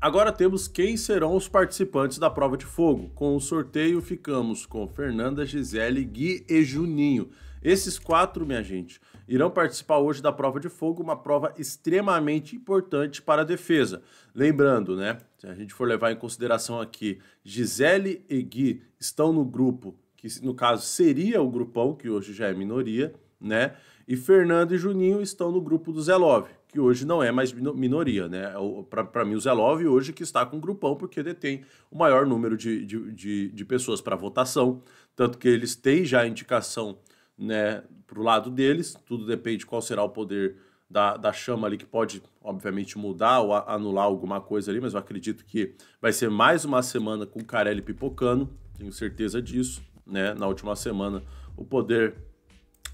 Agora temos quem serão os participantes da prova de fogo. Com o sorteio ficamos com Fernanda, Gisele, Gui e Juninho. Esses quatro, minha gente, irão participar hoje da prova de fogo, uma prova extremamente importante para a defesa. Lembrando, né? Se a gente for levar em consideração aqui, Gisele e Gui estão no grupo, que no caso seria o grupão, que hoje já é minoria, né? E Fernando e Juninho estão no grupo do Zelove que hoje não é mais minoria, né? É para mim, o Zelov hoje que está com o grupão, porque detém o maior número de, de, de, de pessoas para votação, tanto que eles têm já a indicação né, para o lado deles, tudo depende de qual será o poder da, da chama ali, que pode, obviamente, mudar ou anular alguma coisa ali, mas eu acredito que vai ser mais uma semana com o Carelli pipocando, tenho certeza disso, né? Na última semana o poder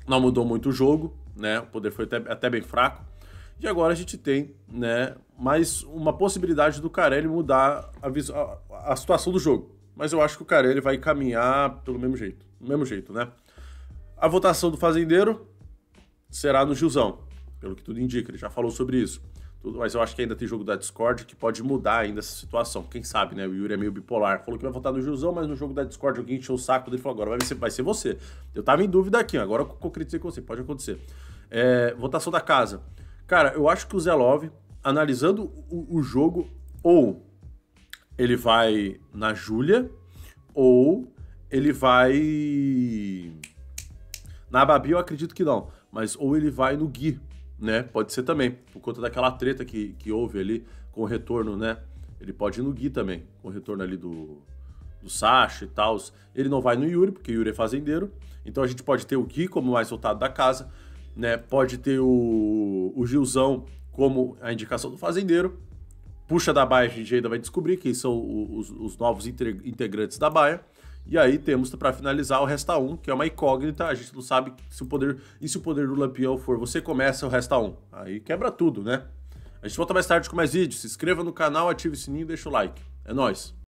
não mudou muito o jogo, né? O poder foi até, até bem fraco, e agora a gente tem, né, mais uma possibilidade do Carelli mudar a, a, a situação do jogo. Mas eu acho que o Carelli vai caminhar pelo mesmo jeito, do mesmo jeito, né? A votação do fazendeiro será no Gilzão, pelo que tudo indica, ele já falou sobre isso. Tudo, mas eu acho que ainda tem jogo da Discord que pode mudar ainda essa situação. Quem sabe, né? O Yuri é meio bipolar. Falou que vai votar no Gilzão, mas no jogo da Discord alguém encheu o saco dele e falou: agora vai ser, vai ser você. Eu tava em dúvida aqui, agora eu concretizei com você, pode acontecer. É, votação da casa. Cara, eu acho que o Zelov, analisando o, o jogo, ou ele vai na Júlia, ou ele vai. Na Babi eu acredito que não, mas ou ele vai no Gui, né? Pode ser também, por conta daquela treta que, que houve ali com o retorno, né? Ele pode ir no Gui também, com o retorno ali do, do Sasha e tal. Ele não vai no Yuri, porque Yuri é fazendeiro. Então a gente pode ter o Gui como mais soltado da casa né? Pode ter o, o Gilzão como a indicação do fazendeiro. Puxa da Baia, a gente ainda vai descobrir quem são os, os novos integrantes da Baia. E aí temos para finalizar o Resta 1, que é uma incógnita, a gente não sabe se o poder. E se o poder do Lampião for você começa o Resta 1? Aí quebra tudo, né? A gente volta mais tarde com mais vídeos. Se inscreva no canal, ative o sininho e deixa o like. É nóis!